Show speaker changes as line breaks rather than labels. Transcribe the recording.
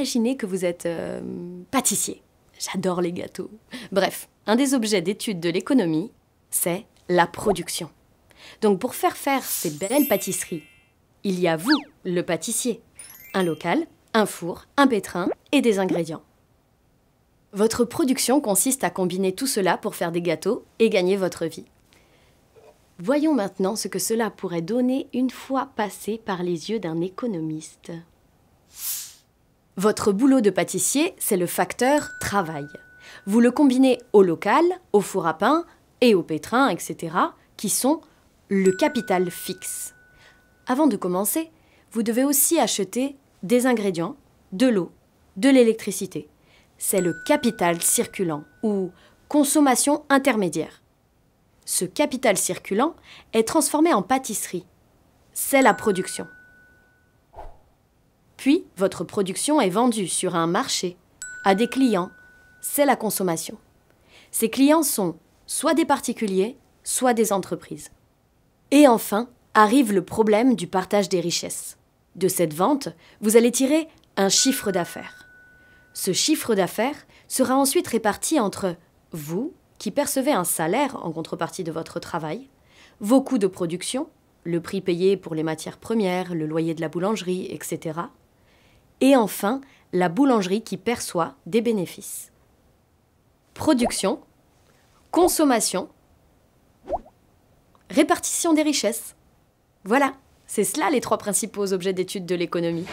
imaginez que vous êtes euh, pâtissier. J'adore les gâteaux. Bref, un des objets d'étude de l'économie, c'est la production. Donc pour faire faire ces belles pâtisseries, il y a vous, le pâtissier, un local, un four, un pétrin et des ingrédients. Votre production consiste à combiner tout cela pour faire des gâteaux et gagner votre vie. Voyons maintenant ce que cela pourrait donner une fois passé par les yeux d'un économiste. Votre boulot de pâtissier, c'est le facteur travail. Vous le combinez au local, au four à pain et au pétrin, etc., qui sont le capital fixe. Avant de commencer, vous devez aussi acheter des ingrédients, de l'eau, de l'électricité. C'est le capital circulant ou consommation intermédiaire. Ce capital circulant est transformé en pâtisserie. C'est la production. Puis, votre production est vendue sur un marché à des clients. C'est la consommation. Ces clients sont soit des particuliers, soit des entreprises. Et enfin, arrive le problème du partage des richesses. De cette vente, vous allez tirer un chiffre d'affaires. Ce chiffre d'affaires sera ensuite réparti entre vous, qui percevez un salaire en contrepartie de votre travail, vos coûts de production, le prix payé pour les matières premières, le loyer de la boulangerie, etc., et enfin la boulangerie qui perçoit des bénéfices. Production, consommation, répartition des richesses. Voilà, c'est cela les trois principaux objets d'étude de l'économie.